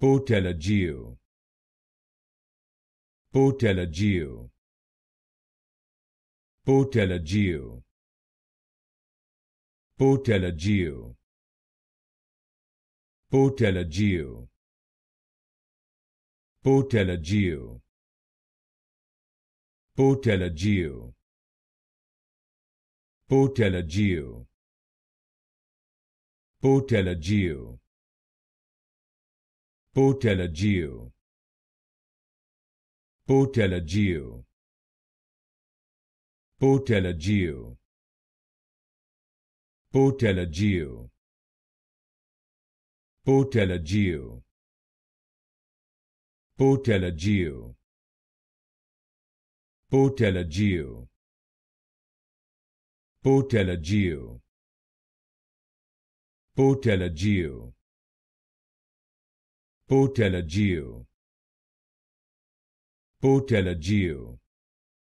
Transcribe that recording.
Botelagio Botelagio Botelagio Botelagio Botelagio Botelagio Botelagio Botelagio Botelagio Botelagio Botelagio Botelagio Botelagio Botelagio Botelagio Botelagio Botelagio Botelagio Botelagio Botelagio